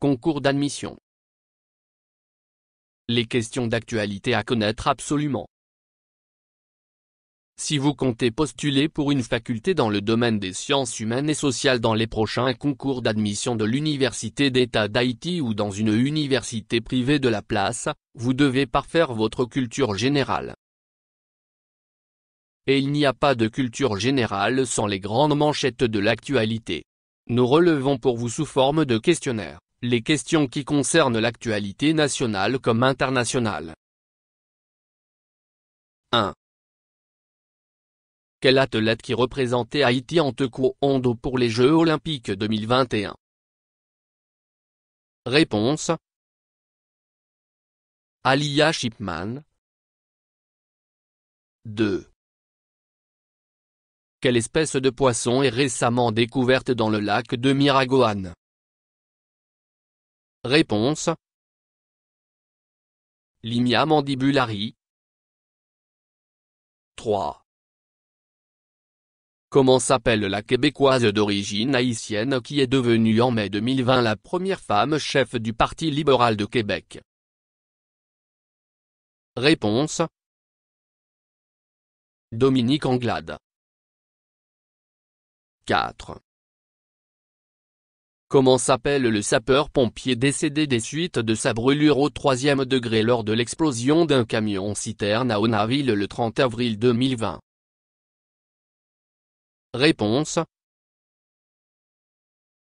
Concours d'admission. Les questions d'actualité à connaître absolument. Si vous comptez postuler pour une faculté dans le domaine des sciences humaines et sociales dans les prochains concours d'admission de l'Université d'État d'Haïti ou dans une université privée de la place, vous devez parfaire votre culture générale. Et il n'y a pas de culture générale sans les grandes manchettes de l'actualité. Nous relevons pour vous sous forme de questionnaire les questions qui concernent l'actualité nationale comme internationale. 1. Quel athlète qui représentait Haïti en hondo pour les Jeux Olympiques 2021 Réponse Alia Shipman 2. Quelle espèce de poisson est récemment découverte dans le lac de Miragoane Réponse Limia mandibulari. 3. Comment s'appelle la québécoise d'origine haïtienne qui est devenue en mai 2020 la première femme chef du Parti libéral de Québec Réponse Dominique Anglade 4. Comment s'appelle le sapeur-pompier décédé des suites de sa brûlure au troisième degré lors de l'explosion d'un camion-citerne à Onaville le 30 avril 2020 Réponse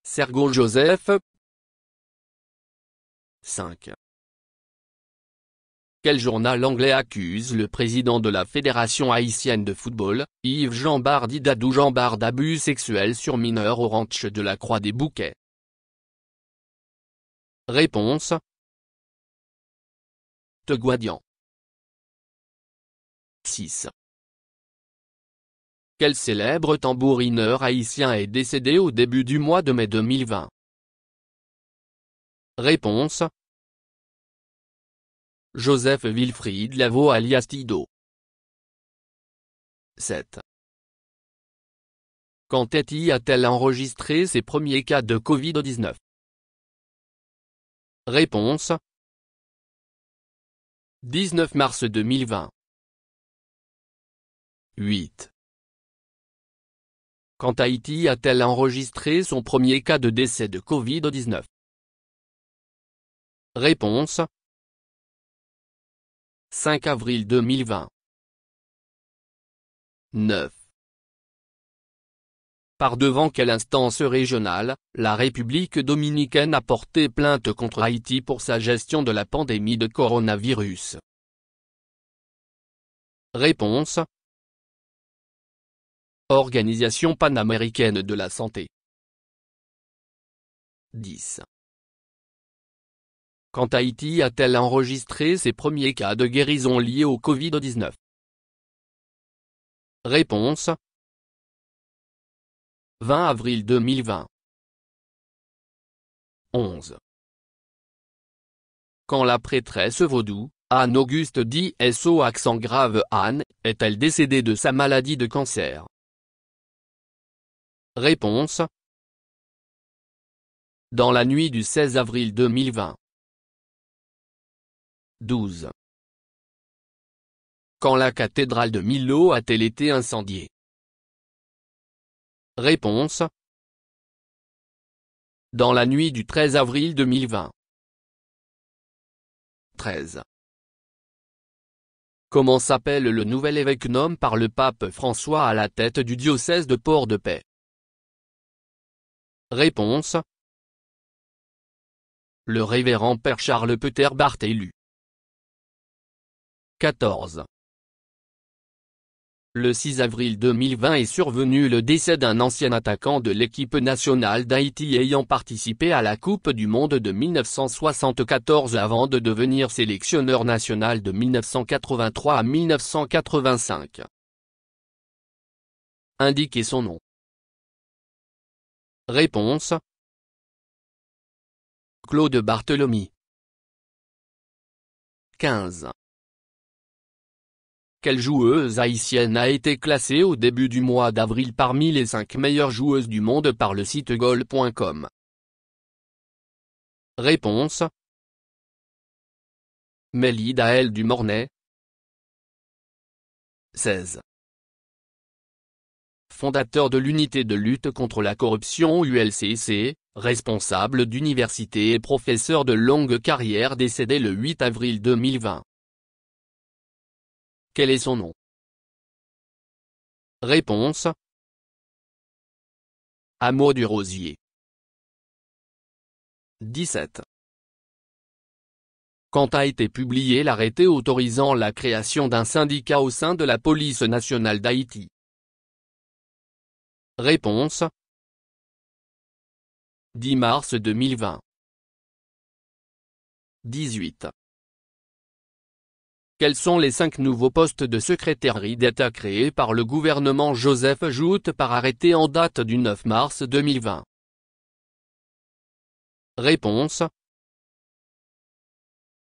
Sergo Joseph 5. Quel journal anglais accuse le président de la Fédération haïtienne de football, Yves Jean Bardi d'Adou Jean Bard d'abus sexuels sur mineurs au ranch de la Croix des Bouquets Réponse Te Guadian. 6. Quel célèbre tambourineur haïtien est décédé au début du mois de mai 2020 Réponse Joseph Wilfried Lavo alias Tido. 7. Quand Teti a-t-elle enregistré ses premiers cas de Covid-19 Réponse 19 mars 2020 8 Quand Haïti a-t-elle enregistré son premier cas de décès de Covid-19 Réponse 5 avril 2020 9 par devant quelle instance régionale, la République dominicaine a porté plainte contre Haïti pour sa gestion de la pandémie de coronavirus. Réponse Organisation panaméricaine de la santé 10. Quand Haïti a-t-elle enregistré ses premiers cas de guérison liés au Covid-19 Réponse 20 avril 2020. 11. Quand la prêtresse Vaudou, Anne Auguste dit SO accent grave Anne, est-elle décédée de sa maladie de cancer Réponse. Dans la nuit du 16 avril 2020. 12. Quand la cathédrale de Milo a-t-elle été incendiée Réponse dans la nuit du 13 avril 2020. 13. Comment s'appelle le nouvel évêque nommé par le pape François à la tête du diocèse de Port-de-Paix Réponse Le révérend Père Charles Peter Barthélu 14. Le 6 avril 2020 est survenu le décès d'un ancien attaquant de l'équipe nationale d'Haïti ayant participé à la Coupe du Monde de 1974 avant de devenir sélectionneur national de 1983 à 1985. Indiquez son nom. Réponse Claude Barthelomy. 15 quelle joueuse haïtienne a été classée au début du mois d'avril parmi les 5 meilleures joueuses du monde par le site goal.com Réponse Mélida L. du 16 Fondateur de l'unité de lutte contre la corruption ULCC, responsable d'université et professeur de longue carrière décédé le 8 avril 2020. Quel est son nom Réponse Hameau du Rosier 17 quand a été publié l'arrêté autorisant la création d'un syndicat au sein de la police nationale d'Haïti Réponse 10 mars 2020 18 quels sont les cinq nouveaux postes de secrétariat d'État créés par le gouvernement Joseph Jout par arrêté en date du 9 mars 2020 Réponse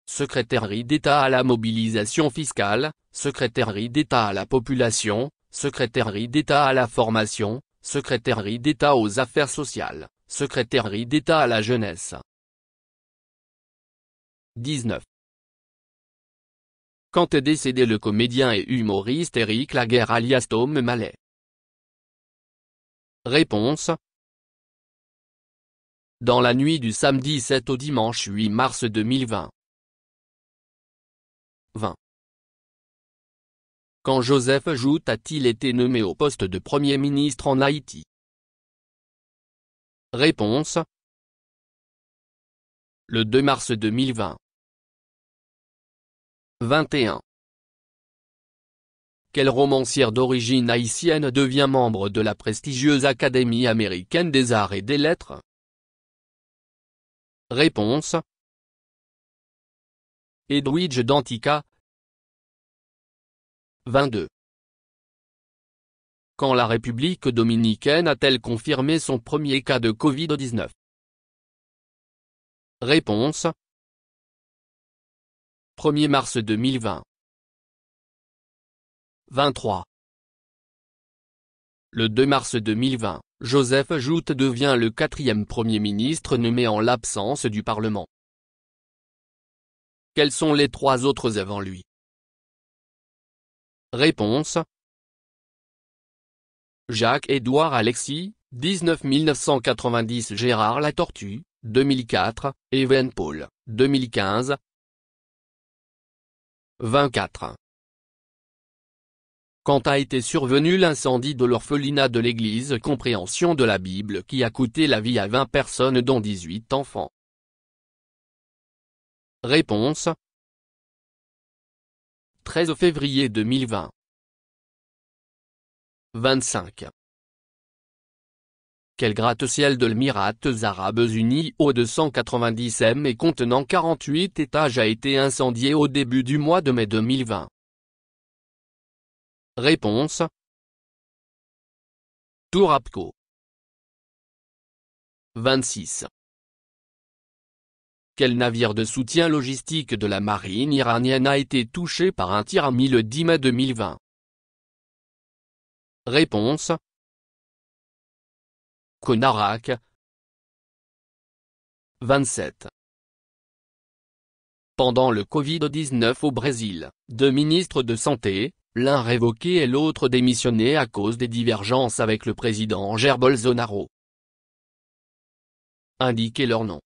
Secrétaire d'État à la mobilisation fiscale, secrétaire d'État à la population, secrétaire d'État à la formation, secrétaire d'État aux affaires sociales, secrétaire d'État à la jeunesse. 19 quand est décédé le comédien et humoriste Eric Laguerre alias Tom Mallet Réponse Dans la nuit du samedi 7 au dimanche 8 mars 2020. 20. Quand Joseph Jout a-t-il été nommé au poste de Premier ministre en Haïti Réponse Le 2 mars 2020. 21. Quelle romancière d'origine haïtienne devient membre de la prestigieuse Académie américaine des arts et des lettres Réponse Edwidge d'Antica 22. Quand la République dominicaine a-t-elle confirmé son premier cas de Covid-19 Réponse 1er mars 2020. 23. Le 2 mars 2020, Joseph Jout devient le quatrième Premier ministre nommé en l'absence du Parlement. Quels sont les trois autres avant lui Réponse Jacques-Édouard Alexis, 1990 Gérard Latortue, 2004, Evan Paul, 2015, 24. quand a été survenu l'incendie de l'orphelinat de l'église Compréhension de la Bible qui a coûté la vie à 20 personnes dont 18 enfants. Réponse 13 février 2020 25 quel gratte-ciel de l'Emirat Arabes Unis haut de 190 m et contenant 48 étages a été incendié au début du mois de mai 2020 Réponse Tour 26 quel navire de soutien logistique de la marine iranienne a été touché par un tir à le 10 mai 2020 Réponse Conarac 27 Pendant le Covid-19 au Brésil, deux ministres de Santé, l'un révoqué et l'autre démissionné à cause des divergences avec le président Jair Bolsonaro. Indiquez leur nom.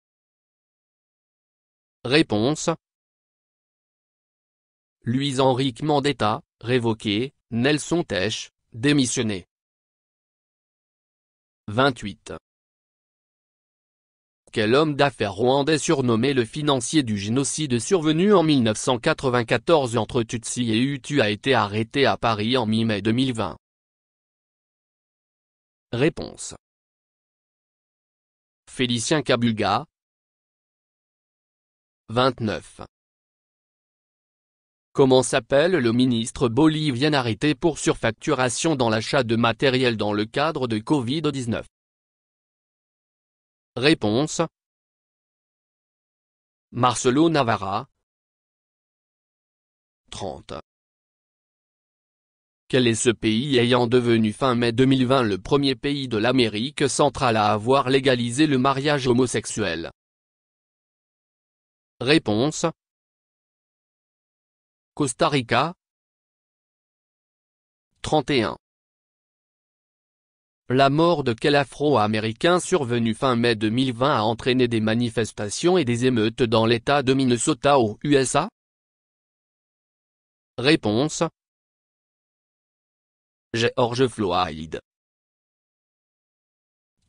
Réponse Luis Henrique Mandetta, révoqué, Nelson Teche, démissionné. 28. quel homme d'affaires rwandais surnommé le financier du génocide survenu en 1994 entre Tutsi et Hutu a été arrêté à Paris en mi-mai 2020 Réponse Félicien Kabuga 29 Comment s'appelle le ministre bolivien arrêté pour surfacturation dans l'achat de matériel dans le cadre de Covid-19 Réponse Marcelo Navarra 30 Quel est ce pays ayant devenu fin mai 2020 le premier pays de l'Amérique centrale à avoir légalisé le mariage homosexuel Réponse Costa Rica 31. La mort de quel Afro-Américain survenu fin mai 2020 a entraîné des manifestations et des émeutes dans l'État de Minnesota aux USA Réponse George Floyd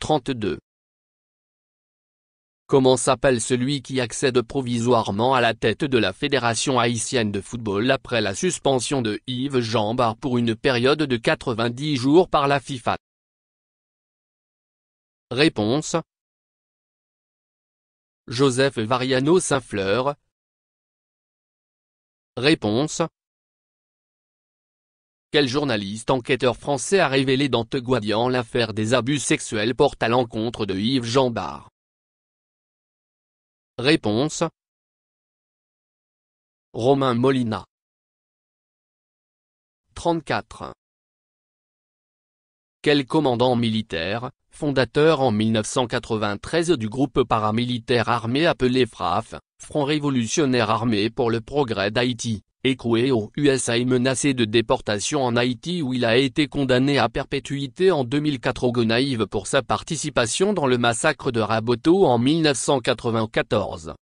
32. Comment s'appelle celui qui accède provisoirement à la tête de la Fédération haïtienne de football après la suspension de Yves Jambard pour une période de 90 jours par la FIFA Réponse Joseph Variano Saint-Fleur Réponse Quel journaliste enquêteur français a révélé dans Te Guardian l'affaire des abus sexuels porte à l'encontre de Yves Jambard Réponse Romain Molina 34 quel commandant militaire, fondateur en 1993 du groupe paramilitaire armé appelé FRAF, Front Révolutionnaire Armé pour le Progrès d'Haïti, écroué aux USA et menacé de déportation en Haïti où il a été condamné à perpétuité en 2004 au Gonaïve pour sa participation dans le massacre de Raboto en 1994.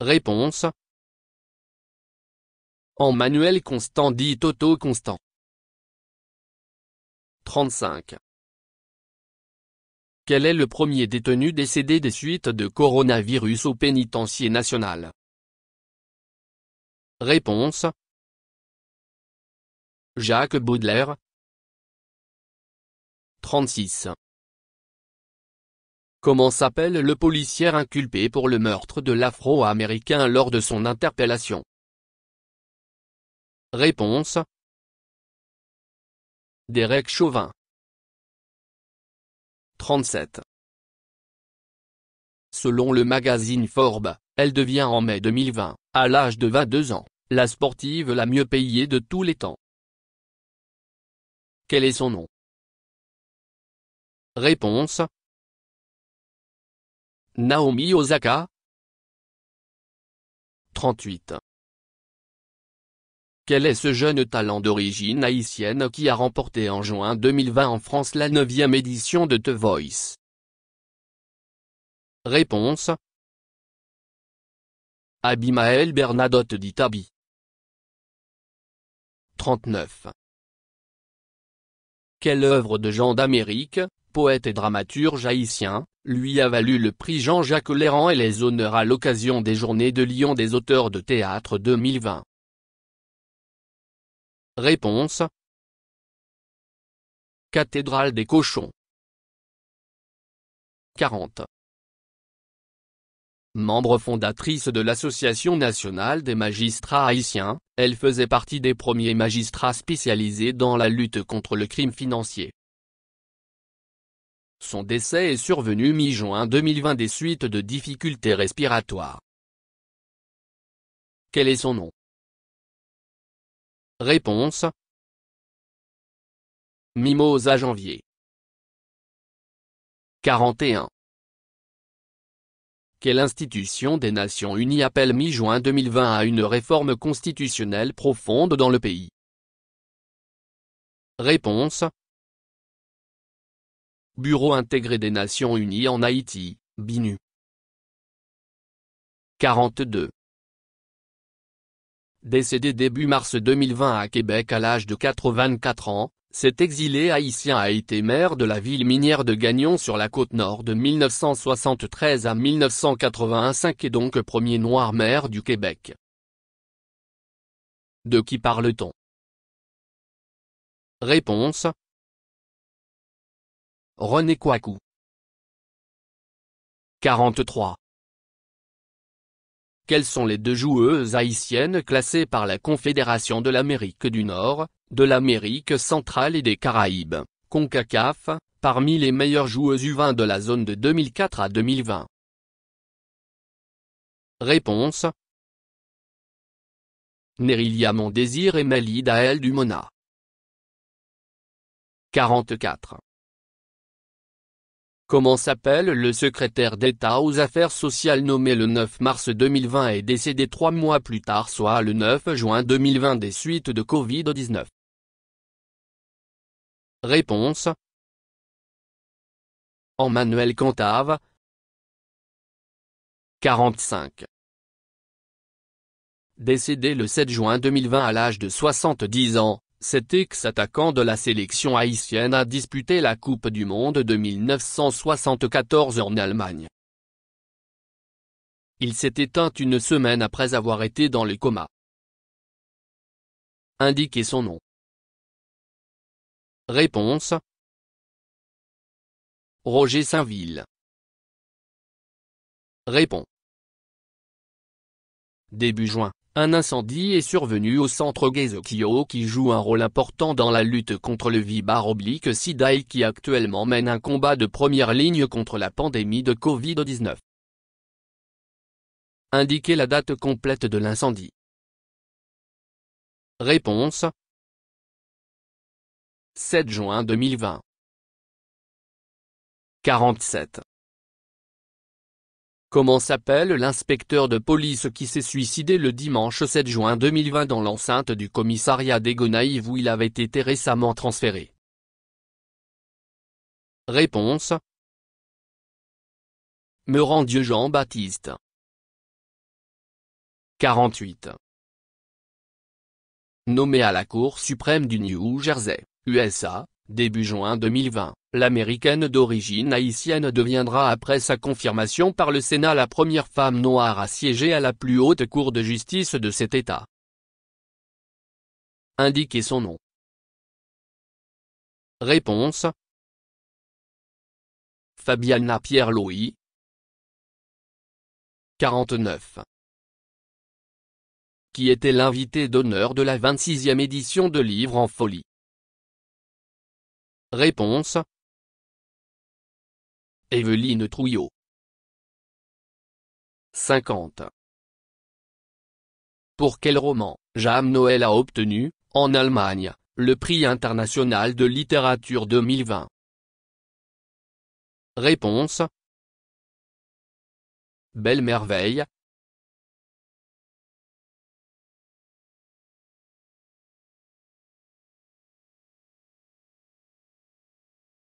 Réponse En Manuel Constant dit Toto Constant. 35. Quel est le premier détenu décédé des suites de coronavirus au pénitencier national Réponse: Jacques Baudelaire 36 Comment s'appelle le policier inculpé pour le meurtre de l'Afro-Américain lors de son interpellation Réponse Derek Chauvin 37 Selon le magazine Forbes, elle devient en mai 2020 à l'âge de 22 ans, la sportive la mieux payée de tous les temps. Quel est son nom Réponse Naomi Osaka 38 quel est ce jeune talent d'origine haïtienne qui a remporté en juin 2020 en France la 9 édition de The Voice Réponse Abimaël Bernadotte dit 39. Quelle œuvre de Jean d'Amérique, poète et dramaturge haïtien, lui a valu le prix Jean-Jacques Léran et les honneurs à l'occasion des Journées de Lyon des auteurs de théâtre 2020. Réponse Cathédrale des cochons 40 Membre fondatrice de l'Association nationale des magistrats haïtiens, elle faisait partie des premiers magistrats spécialisés dans la lutte contre le crime financier. Son décès est survenu mi-juin 2020 des suites de difficultés respiratoires. Quel est son nom Réponse Mimosa janvier 41 quelle institution des Nations Unies appelle mi-juin 2020 à une réforme constitutionnelle profonde dans le pays. Réponse Bureau intégré des Nations Unies en Haïti, BINU 42 Décédé début mars 2020 à Québec à l'âge de 84 ans, cet exilé haïtien a été maire de la ville minière de Gagnon sur la côte nord de 1973 à 1985 et donc premier noir maire du Québec. De qui parle-t-on Réponse René Kouakou 43 quelles sont les deux joueuses haïtiennes classées par la Confédération de l'Amérique du Nord, de l'Amérique centrale et des Caraïbes, CONCACAF, parmi les meilleures joueuses U20 de la zone de 2004 à 2020 Réponse Nerilia Mondésir et MELIDAEL El Dumona 44 Comment s'appelle le secrétaire d'État aux affaires sociales nommé le 9 mars 2020 et décédé trois mois plus tard soit le 9 juin 2020 des suites de Covid-19 Réponse Emmanuel Cantave 45 Décédé le 7 juin 2020 à l'âge de 70 ans cet ex-attaquant de la sélection haïtienne a disputé la Coupe du Monde de 1974 en Allemagne. Il s'est éteint une semaine après avoir été dans les coma. Indiquez son nom. Réponse Roger Saint-Ville Répond Début juin un incendie est survenu au centre Gezokyo qui joue un rôle important dans la lutte contre le vibar oblique Sidaï qui actuellement mène un combat de première ligne contre la pandémie de Covid-19. Indiquez la date complète de l'incendie. Réponse 7 juin 2020 47 Comment s'appelle l'inspecteur de police qui s'est suicidé le dimanche 7 juin 2020 dans l'enceinte du commissariat d'Egonaïve où il avait été récemment transféré Réponse rend dieu Jean-Baptiste 48 Nommé à la Cour suprême du New Jersey, USA, Début juin 2020, l'américaine d'origine haïtienne deviendra après sa confirmation par le Sénat la première femme noire à siéger à la plus haute cour de justice de cet État. Indiquez son nom. Réponse. Fabiana Pierre-Louis. 49 qui était l'invité d'honneur de la 26e édition de Livre en Folie. Réponse Evelyne Trouillot. 50 Pour quel roman, James Noël a obtenu, en Allemagne, le Prix international de littérature 2020 Réponse Belle merveille,